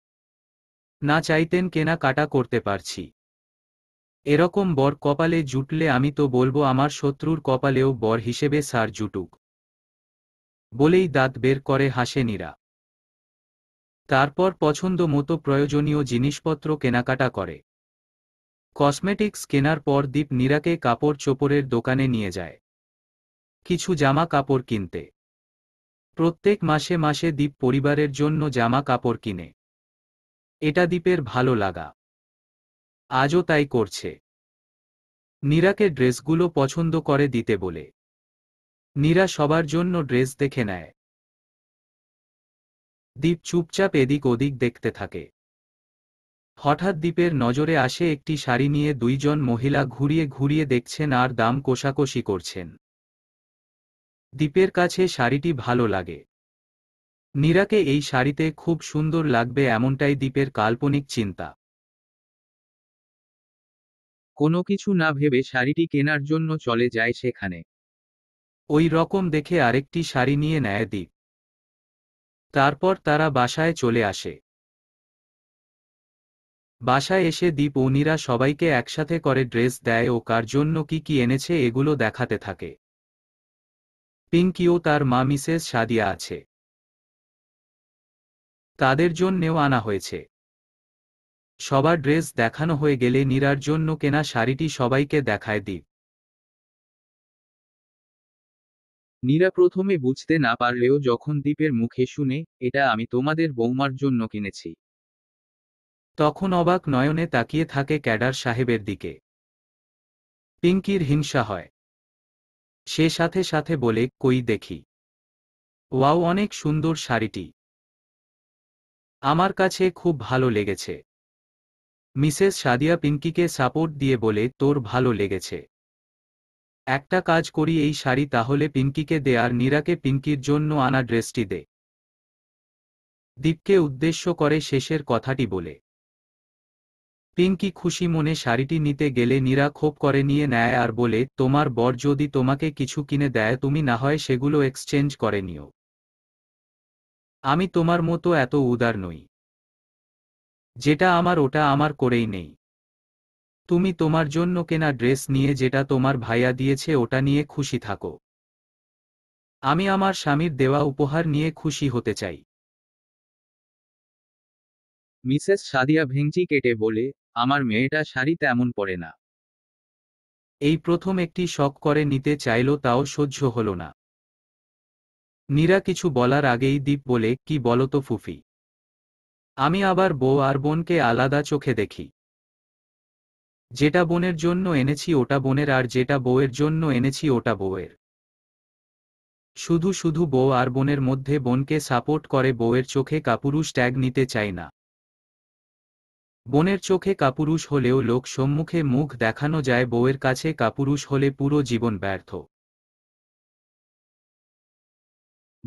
না চাইতেন কেনা কাটা করতে পারছি এরকম বর কপালে জুটলে আমি তো বলবো আমার শত্রুর কপালেও বর হিসেবে সার জুটুক বলেই দাঁত বের করে হাসে নীরা তারপর পছন্দ মতো প্রয়োজনীয় জিনিসপত্র কেনাকাটা করে কসমেটিক্স কেনার পর দীপ নীরাকে কাপড় চোপড়ের দোকানে নিয়ে যায় কিছু জামা কাপড় কিনতে প্রত্যেক মাসে মাসে দীপ পরিবারের জন্য জামা কাপড় কিনে এটা দীপের ভালো লাগা আজও তাই করছে নীরাকে ড্রেসগুলো পছন্দ করে দিতে বলে নীরা সবার জন্য ড্রেস দেখে নেয় দ্বীপ চুপচাপ এদিক ওদিক দেখতে থাকে হঠাৎ দ্বীপের নজরে আসে একটি শাড়ি নিয়ে দুইজন মহিলা ঘুরিয়ে ঘুরিয়ে দেখছেন আর দাম কোষাকষি করছেন দ্বীপের কাছে শাড়িটি ভালো লাগে নীরাকে এই শাড়িতে খুব সুন্দর লাগবে এমনটাই দ্বীপের কাল্পনিক চিন্তা কোনো কিছু না ভেবে শাড়িটি কেনার জন্য চলে যায় সেখানে ওই রকম দেখে আরেকটি শাড়ি নিয়ে নেয় দ্বীপ তারপর তারা বাসায় চলে আসে বাসায় এসে দীপ অনিরা সবাইকে একসাথে করে ড্রেস দেয় ও কার জন্য কি কি এনেছে এগুলো দেখাতে থাকে পিঙ্কিও তার মা মিসেস সাদিয়া আছে তাদের জন্যেও আনা হয়েছে সবার ড্রেস দেখানো হয়ে গেলে নীরার জন্য কেনা শাড়িটি সবাইকে দেখায় দীপ নীরা প্রথমে বুঝতে না পারলেও যখন দ্বীপের মুখে শুনে এটা আমি তোমাদের বৌমার জন্য কিনেছি তখন অবাক নয়নে তাকিয়ে থাকে ক্যাডার সাহেবের দিকে পিঙ্কির হিংসা হয় সে সাথে সাথে বলে কই দেখি ওয়াও অনেক সুন্দর শাড়িটি আমার কাছে খুব ভালো লেগেছে মিসেস সাদিয়া পিঙ্কিকে সাপোর্ট দিয়ে বলে তোর ভালো লেগেছে একটা কাজ করি এই শাড়ি তাহলে পিঙ্কিকে দে আর নীরাকে পিঙ্কির জন্য আনা ড্রেসটি দে দীপকে উদ্দেশ্য করে শেষের কথাটি বলে পিঙ্কি খুশি মনে শাড়িটি নিতে গেলে নীরা ক্ষোভ করে নিয়ে নেয় আর বলে তোমার বর যদি তোমাকে কিছু কিনে দেয় তুমি না হয় সেগুলো এক্সচেঞ্জ করে নিও আমি তোমার মতো এত উদার নই যেটা আমার ওটা আমার করেই নেই তুমি তোমার জন্য কেনা ড্রেস নিয়ে যেটা তোমার ভাইয়া দিয়েছে ওটা নিয়ে খুশি থাকো আমি আমার স্বামীর দেওয়া উপহার নিয়ে খুশি হতে চাই মিসেস সাদিয়া ভেংচি কেটে বলে আমার মেয়েটা শাড়ি তেমন পরে না এই প্রথম একটি শখ করে নিতে চাইল তাও সহ্য হল না নীরা কিছু বলার আগেই দীপ বলে কি বলতো ফুফি আমি আবার বউ আর বোনকে আলাদা চোখে দেখি যেটা বোনের জন্য এনেছি ওটা বোনের আর যেটা বউয়ের জন্য এনেছি ওটা বউয়ের শুধু শুধু বউ আর বোনের মধ্যে বোনকে সাপোর্ট করে বউয়ের চোখে কাপুরুষ ট্যাগ নিতে চায় না বোনের চোখে কাপুরুষ হলেও লোক সম্মুখে মুখ দেখানো যায় বউয়ের কাছে কাপুরুষ হলে পুরো জীবন ব্যর্থ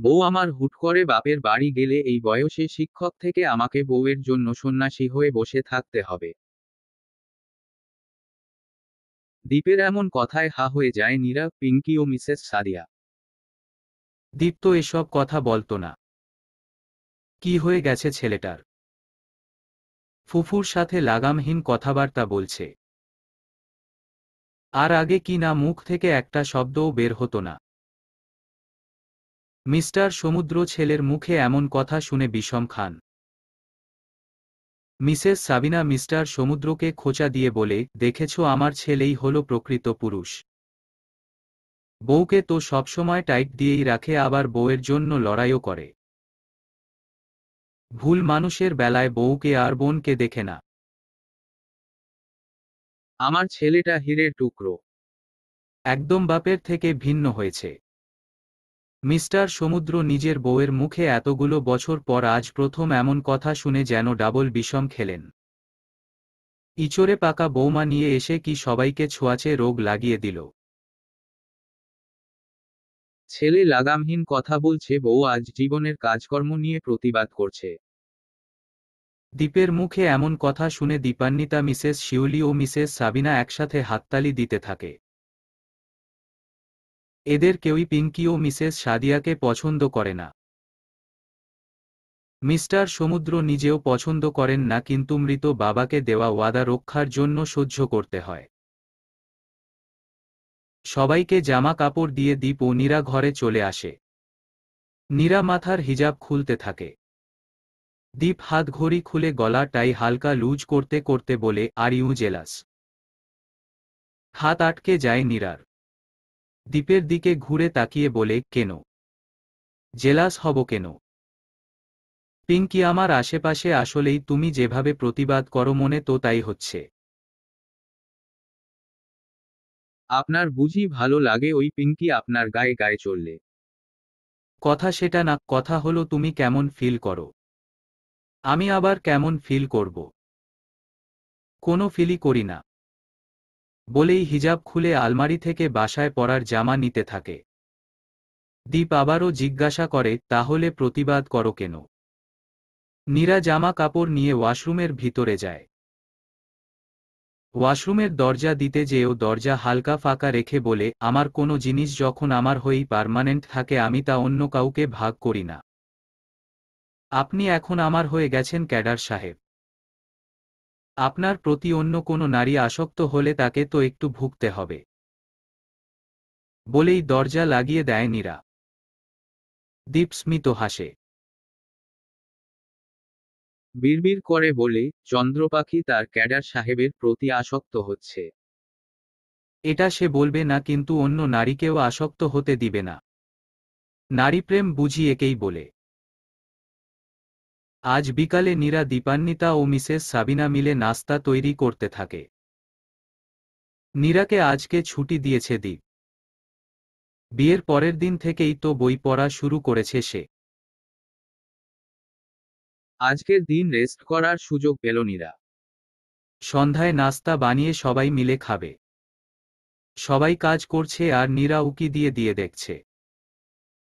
বউ আমার হুট করে বাপের বাড়ি গেলে এই বয়সে শিক্ষক থেকে আমাকে বউয়ের জন্য সন্ন্যাসী হয়ে বসে থাকতে হবে দ্বীপের এমন কথায় হা হয়ে যায় নীরা পিঙ্কি ও মিসেস সাদিয়া দীপ তো এসব কথা বলতো না কি হয়ে গেছে ছেলেটার ফুফুর সাথে লাগামহীন কথাবার্তা বলছে আর আগে কি না মুখ থেকে একটা শব্দও বের হতো না মিস্টার সমুদ্র ছেলের মুখে এমন কথা শুনে বিষম খান মিসেস সাবিনা মিস্টার সমুদ্রকে খোঁচা দিয়ে বলে দেখেছ আমার ছেলেই হল প্রকৃত পুরুষ বউকে তো সবসময় টাইট দিয়েই রাখে আবার বউয়ের জন্য লড়াইও করে ভুল মানুষের বেলায় বউকে আর বোনকে দেখে না আমার ছেলেটা হীরের টুকরো একদম বাপের থেকে ভিন্ন হয়েছে মিস্টার সমুদ্র নিজের বউয়ের মুখে এতগুলো বছর পর আজ প্রথম এমন কথা শুনে যেন ডাবল বিষম খেলেন ইচোরে পাকা বৌমা নিয়ে এসে কি সবাইকে ছোঁয়াচে রোগ লাগিয়ে দিল ছেলে লাগামহীন কথা বলছে বউ আজ জীবনের কাজকর্ম নিয়ে প্রতিবাদ করছে দ্বীপের মুখে এমন কথা শুনে দীপান্বিতা মিসেস শিউলি ও মিসেস সাবিনা একসাথে হাততালি দিতে থাকে এদের কেউই পিঙ্কি ও মিসেস সাদিয়াকে পছন্দ করে না মিস্টার সমুদ্র নিজেও পছন্দ করেন না কিন্তু মৃত বাবাকে দেওয়া ওয়াদা রক্ষার জন্য সহ্য করতে হয় সবাইকে জামা কাপড় দিয়ে দীপ ও নীরা ঘরে চলে আসে নীরা মাথার হিজাব খুলতে থাকে দীপ হাত ঘড়ি খুলে গলাটাই হালকা লুজ করতে করতে বলে আর ইউ জেলাস হাত আটকে যায় নীরার দ্বীপের দিকে ঘুরে তাকিয়ে বলে কেন জেলাস হব কেন পিঙ্কি আমার আশেপাশে আসলেই তুমি যেভাবে প্রতিবাদ করো মনে তো তাই হচ্ছে আপনার বুঝি ভালো লাগে ওই পিঙ্কি আপনার গায়ে গায়ে চললে কথা সেটা না কথা হলো তুমি কেমন ফিল করো আমি আবার কেমন ফিল করব কোনো ফিলই করি না বলেই হিজাব খুলে আলমারি থেকে বাসায় পরার জামা নিতে থাকে দীপ আবারও জিজ্ঞাসা করে তাহলে প্রতিবাদ করো কেন নীরা জামা কাপড় নিয়ে ওয়াশরুমের ভিতরে যায় ওয়াশরুমের দরজা দিতে যেও দরজা হালকা ফাঁকা রেখে বলে আমার কোনো জিনিস যখন আমার হয়েই পারমানেন্ট থাকে আমি তা অন্য কাউকে ভাগ করি না আপনি এখন আমার হয়ে গেছেন ক্যাডার সাহেব আপনার প্রতি অন্য কোনো নারী আসক্ত হলে তাকে তো একটু ভুগতে হবে বলেই দরজা লাগিয়ে দেয় নীরা দীপ স্মিত হাসে বিড়বিড় করে বলে চন্দ্রপাখি তার ক্যাডার সাহেবের প্রতি আসক্ত হচ্ছে এটা সে বলবে না কিন্তু অন্য নারীকেও আসক্ত হতে দিবে না নারীপ্রেম বুঝি একেই বলে আজ বিকালে নীরা দীপান্বিতা ও মিসেস সাবিনা মিলে নাস্তা তৈরি করতে থাকে নীরাকে আজকে ছুটি দিয়েছে দ্বীপ বিয়ের পরের দিন থেকেই তো বই পড়া শুরু করেছে সে আজকের দিন রেস্ট করার সুযোগ পেল নীরা সন্ধ্যায় নাস্তা বানিয়ে সবাই মিলে খাবে সবাই কাজ করছে আর নীরা উকি দিয়ে দিয়ে দেখছে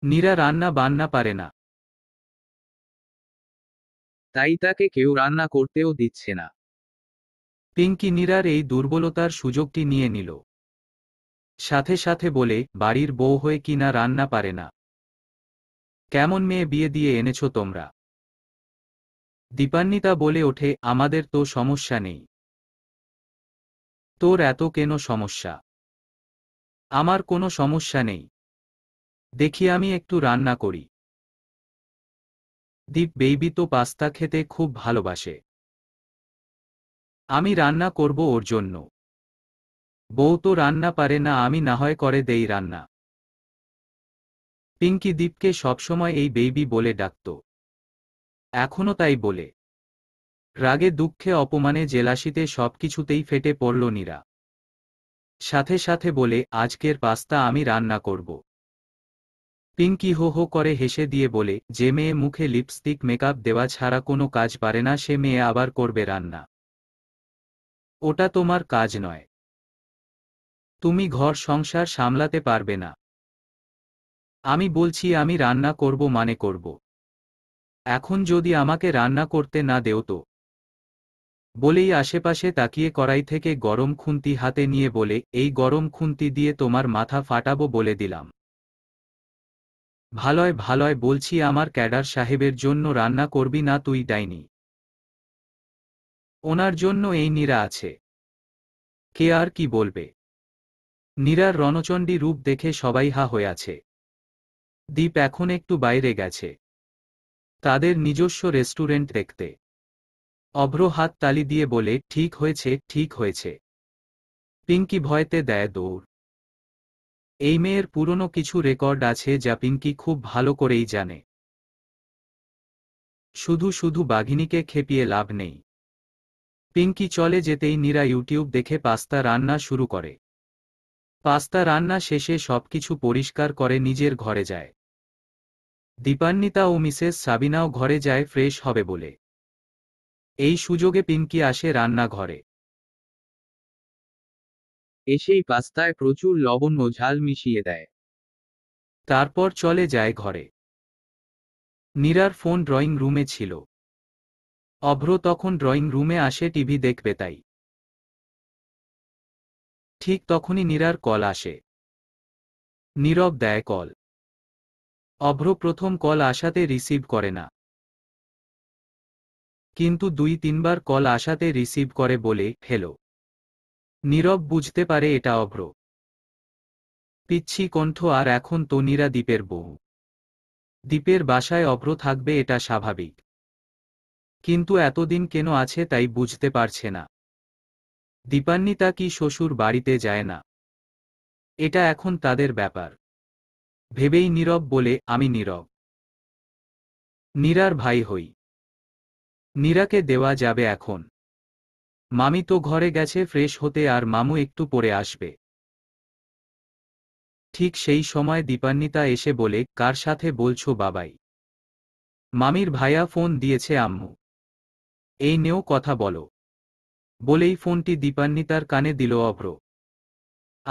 নীরা রান্না বান্না পারে না তাই তাকে কেউ রান্না করতেও দিচ্ছে না পিঙ্কি নীরার এই দুর্বলতার সুযোগটি নিয়ে নিল সাথে সাথে বলে বাড়ির বউ হয়ে কিনা রান্না পারে না কেমন মেয়ে বিয়ে দিয়ে এনেছ তোমরা দীপান্বিতা বলে ওঠে আমাদের তো সমস্যা নেই তোর এত কেন সমস্যা আমার কোনো সমস্যা নেই দেখি আমি একটু রান্না করি দীপ বেবি তো পাস্তা খেতে খুব ভালোবাসে আমি রান্না করব ওর জন্য বউ তো রান্না পারে না আমি না হয় করে দেই রান্না পিঙ্কি দীপকে সবসময় এই বেবি বলে ডাকত এখনও তাই বলে রাগে দুঃখে অপমানে জেলাসিতে সবকিছুতেই ফেটে পড়ল নীরা সাথে সাথে বলে আজকের পাস্তা আমি রান্না করব পিঙ্কি হো হো করে হেসে দিয়ে বলে যে মেয়ে মুখে লিপস্টিক মেকআপ দেওয়া ছাড়া কোনো কাজ পারে না সে মেয়ে আবার করবে রান্না ওটা তোমার কাজ নয় তুমি ঘর সংসার সামলাতে পারবে না আমি বলছি আমি রান্না করব মানে করব এখন যদি আমাকে রান্না করতে না দেও তো বলেই আশেপাশে তাকিয়ে কড়াই থেকে গরম খুন্তি হাতে নিয়ে বলে এই গরম খুন্তি দিয়ে তোমার মাথা ফাটাবো বলে দিলাম ভালয় ভালয় বলছি আমার ক্যাডার সাহেবের জন্য রান্না করবি না তুই দেয়নি ওনার জন্য এই নীরা আছে কে আর কি বলবে নীরার রণচণ্ডী রূপ দেখে সবাই হা হয়ে আছে দ্বীপ এখন একটু বাইরে গেছে তাদের নিজস্ব রেস্টুরেন্ট দেখতে অভ্র হাত তালি দিয়ে বলে ঠিক হয়েছে ঠিক হয়েছে পিঙ্কি ভয়তে দেয় দৌড় এই মেয়ের পুরনো কিছু রেকর্ড আছে যা পিঙ্কি খুব ভালো করেই জানে শুধু শুধু বাঘিনীকে খেপিয়ে লাভ নেই পিঙ্কি চলে যেতেই নীরা ইউটিউব দেখে পাস্তা রান্না শুরু করে পাস্তা রান্না শেষে সবকিছু পরিষ্কার করে নিজের ঘরে যায় দীপান্বিতা ও মিসেস সাবিনাও ঘরে যায় ফ্রেশ হবে বলে এই সুযোগে পিঙ্কি আসে রান্নাঘরে এসেই পাস্তায় প্রচুর লবণ ও ঝাল মিশিয়ে দেয় তারপর চলে যায় ঘরে নীরার ফোন ড্রয়িং রুমে ছিল অভ্র তখন ড্রয়িং রুমে আসে টিভি দেখবে তাই ঠিক তখনই নীরার কল আসে নীরব দেয় কল অভ্র প্রথম কল আসাতে রিসিভ করে না কিন্তু দুই তিনবার কল আসাতে রিসিভ করে বলে ফেলো নীরব বুঝতে পারে এটা অভ্র পিচ্ছি কণ্ঠ আর এখন তো নীরা দ্বীপের বউ দ্বীপের বাসায় অভ্র থাকবে এটা স্বাভাবিক কিন্তু এতদিন কেন আছে তাই বুঝতে পারছে না দীপান্বিতা কি শ্বশুর বাড়িতে যায় না এটা এখন তাদের ব্যাপার ভেবেই নীরব বলে আমি নীরব নীরার ভাই হই নীরাকে দেওয়া যাবে এখন মামি তো ঘরে গেছে ফ্রেশ হতে আর মামু একটু পরে আসবে ঠিক সেই সময় দীপান্বিতা এসে বলে কার সাথে বলছো বাবাই মামির ভাইয়া ফোন দিয়েছে আম্মু এই নেও কথা বলো বলেই ফোনটি দীপান্বিতার কানে দিল অভ্র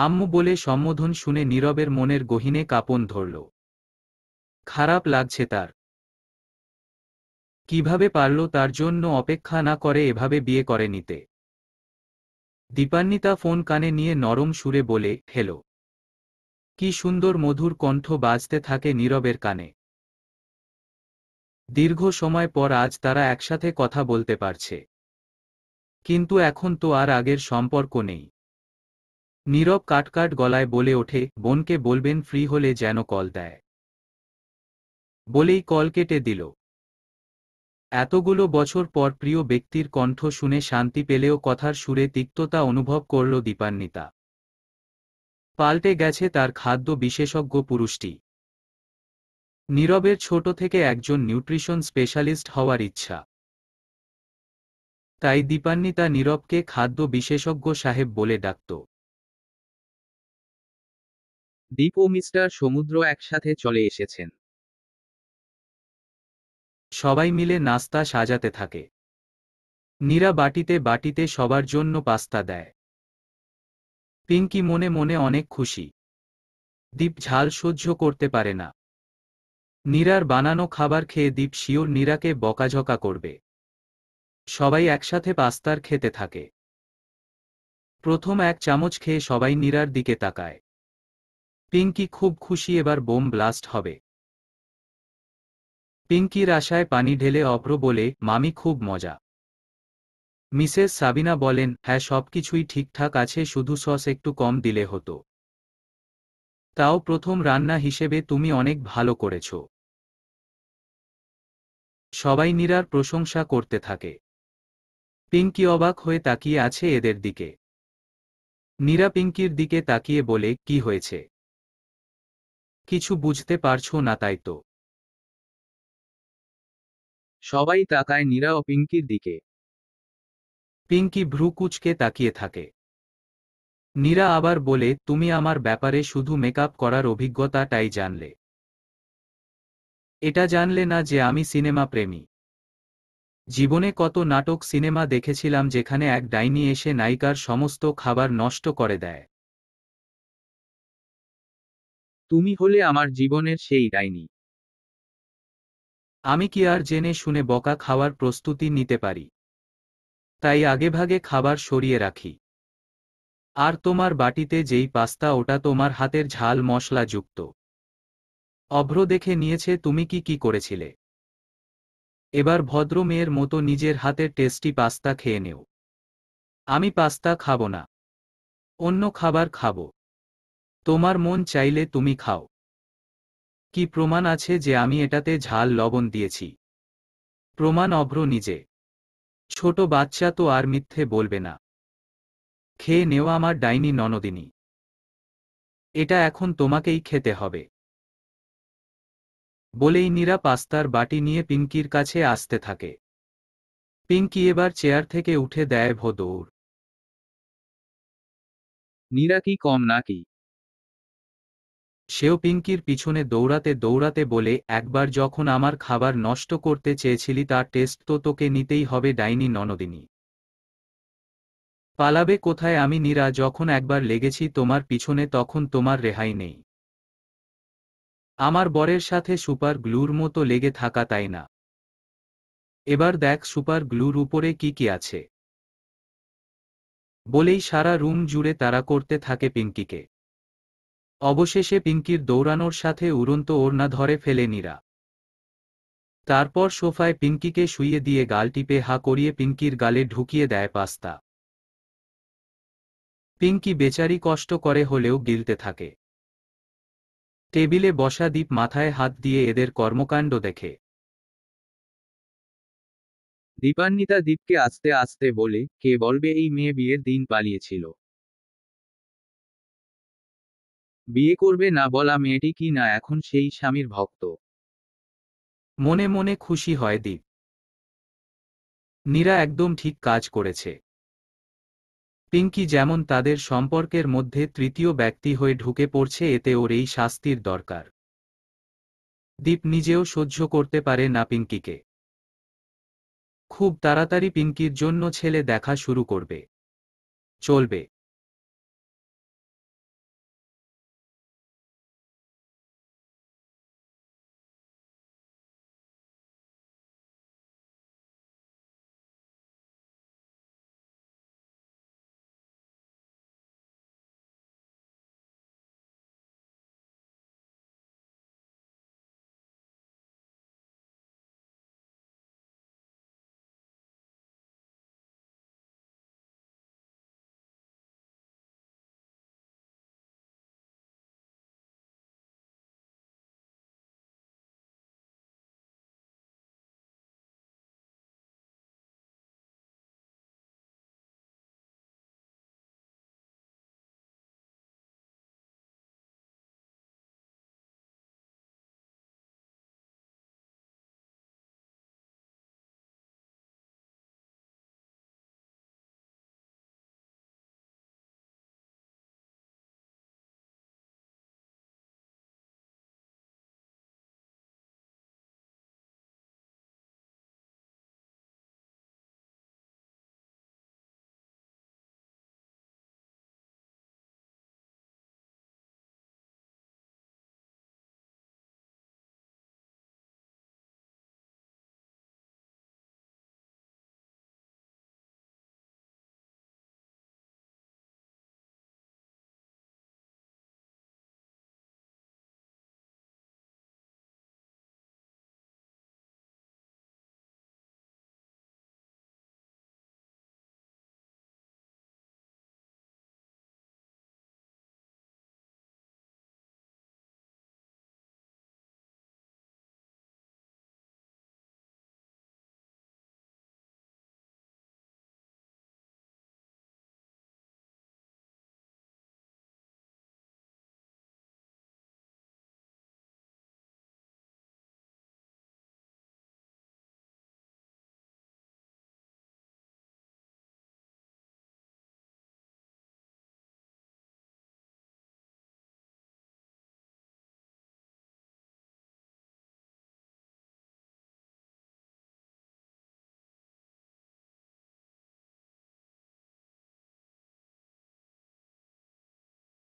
আম্মু বলে সম্বোধন শুনে নীরবের মনের গহিনে কাপন ধরল খারাপ লাগছে তার কিভাবে পারল তার জন্য অপেক্ষা না করে এভাবে বিয়ে করে নিতে দীপান্বিতা ফোন কানে নিয়ে নরম সুরে বলে হেলো কি সুন্দর মধুর কণ্ঠ বাজতে থাকে নীরবের কানে দীর্ঘ সময় পর আজ তারা একসাথে কথা বলতে পারছে কিন্তু এখন তো আর আগের সম্পর্ক নেই নীরব কাটকাট গলায় বলে ওঠে বোনকে বলবেন ফ্রি হলে যেন কল দেয় বলেই কল কেটে দিল এতগুলো বছর পর প্রিয় ব্যক্তির কণ্ঠ শুনে শান্তি পেলেও কথার সুরে তিক্ততা অনুভব করল দীপান্বিতা পাল্টে গেছে তার খাদ্য বিশেষজ্ঞ পুরুষটি নীরবের ছোট থেকে একজন নিউট্রিশন স্পেশালিস্ট হওয়ার ইচ্ছা তাই দীপান্বিতা নীরবকে খাদ্য বিশেষজ্ঞ সাহেব বলে ডাকত দীপ ও মিস্টার সমুদ্র একসাথে চলে এসেছেন সবাই মিলে নাস্তা সাজাতে থাকে নীরা বাটিতে বাটিতে সবার জন্য পাস্তা দেয় পিঙ্কি মনে মনে অনেক খুশি দীপ ঝাল সহ্য করতে পারে না নীরার বানানো খাবার খেয়ে দীপ শিওর নীরাকে বকাঝকা করবে সবাই একসাথে পাস্তার খেতে থাকে প্রথম এক চামচ খেয়ে সবাই নীরার দিকে তাকায় পিঙ্কি খুব খুশি এবার বোম ব্লাস্ট হবে পিঙ্কির আশায় পানি ঢেলে অভ্র বলে মামি খুব মজা মিসেস সাবিনা বলেন হ্যাঁ সবকিছুই ঠিকঠাক আছে শুধু সস একটু কম দিলে হতো তাও প্রথম রান্না হিসেবে তুমি অনেক ভালো করেছ সবাই নিরার প্রশংসা করতে থাকে পিঙ্কি অবাক হয়ে তাকিয়ে আছে এদের দিকে নীরা পিঙ্কির দিকে তাকিয়ে বলে কি হয়েছে কিছু বুঝতে পারছো না তাই তো সবাই তাকায় নীরা ও পিঙ্কির দিকে পিঙ্কি ভ্রু কুচকে তাকিয়ে থাকে নীরা আবার বলে তুমি আমার ব্যাপারে শুধু মেকআপ করার অভিজ্ঞতাটাই জানলে এটা জানলে না যে আমি সিনেমা প্রেমী জীবনে কত নাটক সিনেমা দেখেছিলাম যেখানে এক ডাইনি এসে নায়িকার সমস্ত খাবার নষ্ট করে দেয় তুমি হলে আমার জীবনের সেই ডাইনি আমি কি আর জেনে শুনে বকা খাওয়ার প্রস্তুতি নিতে পারি তাই আগেভাগে খাবার সরিয়ে রাখি আর তোমার বাটিতে যেই পাস্তা ওটা তোমার হাতের ঝাল মশলা যুক্ত অভ্র দেখে নিয়েছে তুমি কি কি করেছিলে এবার ভদ্র মেয়ের মতো নিজের হাতের টেস্টি পাস্তা খেয়ে নেও আমি পাস্তা খাব না অন্য খাবার খাব তোমার মন চাইলে তুমি খাও কি প্রমাণ আছে যে আমি এটাতে ঝাল লবণ দিয়েছি প্রমাণ অভ্র নিজে ছোট বাচ্চা তো আর মিথ্যে বলবে না খেয়ে নেওয়া আমার ডাইনি ননদিনী এটা এখন তোমাকেই খেতে হবে বলেই নীরা পাস্তার বাটি নিয়ে পিঙ্কির কাছে আসতে থাকে পিঙ্কি এবার চেয়ার থেকে উঠে দেয় ভো নীরা কি কম নাকি সেও পিঙ্কির পিছনে দৌড়াতে দৌড়াতে বলে একবার যখন আমার খাবার নষ্ট করতে চেয়েছিলি তার টেস্ট তো তোকে নিতেই হবে ডাইনি ননদিনী পালাবে কোথায় আমি নীরা যখন একবার লেগেছি তোমার পিছনে তখন তোমার রেহাই নেই আমার বরের সাথে সুপার গ্লুর মতো লেগে থাকা তাই না এবার দেখ সুপার গ্লুর উপরে কি কি আছে বলেই সারা রুম জুড়ে তারা করতে থাকে পিঙ্কিকে অবশেষে পিঙ্কির দৌড়ানোর সাথে উড়ন্ত ওড়না ধরে ফেলে নীরা তারপর সোফায় পিঙ্কিকে শুইয়ে দিয়ে গাল টিপে হা করিয়ে পিঙ্কির গালে ঢুকিয়ে দেয় পাস্তা পিঙ্কি বেচারি কষ্ট করে হলেও গিলতে থাকে টেবিলে বসা দ্বীপ মাথায় হাত দিয়ে এদের কর্মকাণ্ড দেখে দীপান্বিতা দ্বীপকে আস্তে আস্তে বলে কে বলবে এই মেয়ে বিয়ের দিন পালিয়েছিল বিয়ে করবে না বলা মেয়েটি কি না এখন সেই স্বামীর ভক্ত মনে মনে খুশি হয় দীপ নীরা একদম ঠিক কাজ করেছে পিঙ্কি যেমন তাদের সম্পর্কের মধ্যে তৃতীয় ব্যক্তি হয়ে ঢুকে পড়ছে এতে ওর এই শাস্তির দরকার দীপ নিজেও সহ্য করতে পারে না পিঙ্কিকে খুব তাড়াতাড়ি পিঙ্কির জন্য ছেলে দেখা শুরু করবে চলবে